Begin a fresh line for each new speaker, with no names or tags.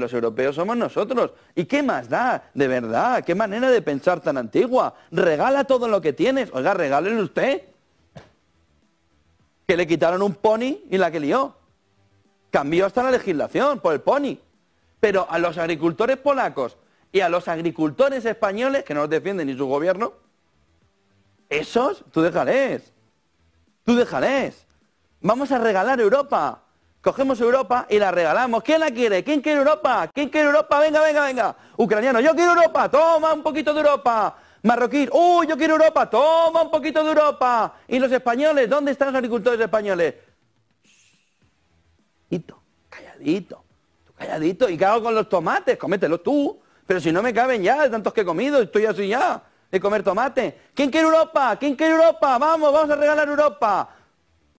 los europeos somos nosotros. ¿Y qué más da? De verdad, qué manera de pensar tan antigua. Regala todo lo que tienes. Oiga, regálele usted. Que le quitaron un pony y la que lió. Cambió hasta la legislación por el pony. Pero a los agricultores polacos y a los agricultores españoles, que no los defienden ni su gobierno, esos, tú déjales. Tú déjales. Vamos a regalar Europa. Cogemos Europa y la regalamos. ¿Quién la quiere? ¿Quién quiere Europa? ¿Quién quiere Europa? Venga, venga, venga. Ucraniano, yo quiero Europa. Toma un poquito de Europa. Marroquí, Uy, yo quiero Europa! ¡Toma un poquito de Europa! ¿Y los españoles? ¿Dónde están los agricultores españoles? Calladito, calladito, calladito. ¿Y qué hago con los tomates? Comételos tú. Pero si no me caben ya, de tantos que he comido, estoy así ya, de comer tomate. ¿Quién quiere Europa? ¿Quién quiere Europa? Vamos, vamos a regalar Europa.